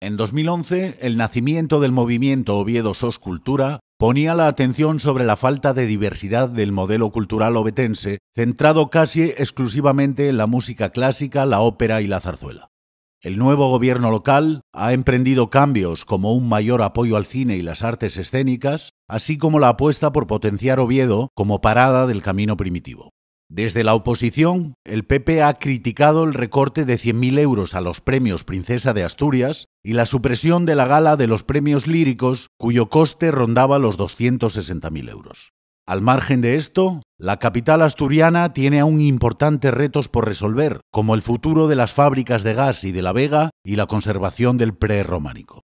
En 2011, el nacimiento del movimiento Oviedo SOS Cultura ponía la atención sobre la falta de diversidad del modelo cultural obetense, centrado casi exclusivamente en la música clásica, la ópera y la zarzuela. El nuevo gobierno local ha emprendido cambios como un mayor apoyo al cine y las artes escénicas, así como la apuesta por potenciar Oviedo como parada del camino primitivo. Desde la oposición, el PP ha criticado el recorte de 100.000 euros a los premios Princesa de Asturias y la supresión de la gala de los premios líricos, cuyo coste rondaba los 260.000 euros. Al margen de esto, la capital asturiana tiene aún importantes retos por resolver, como el futuro de las fábricas de gas y de la vega y la conservación del prerrománico.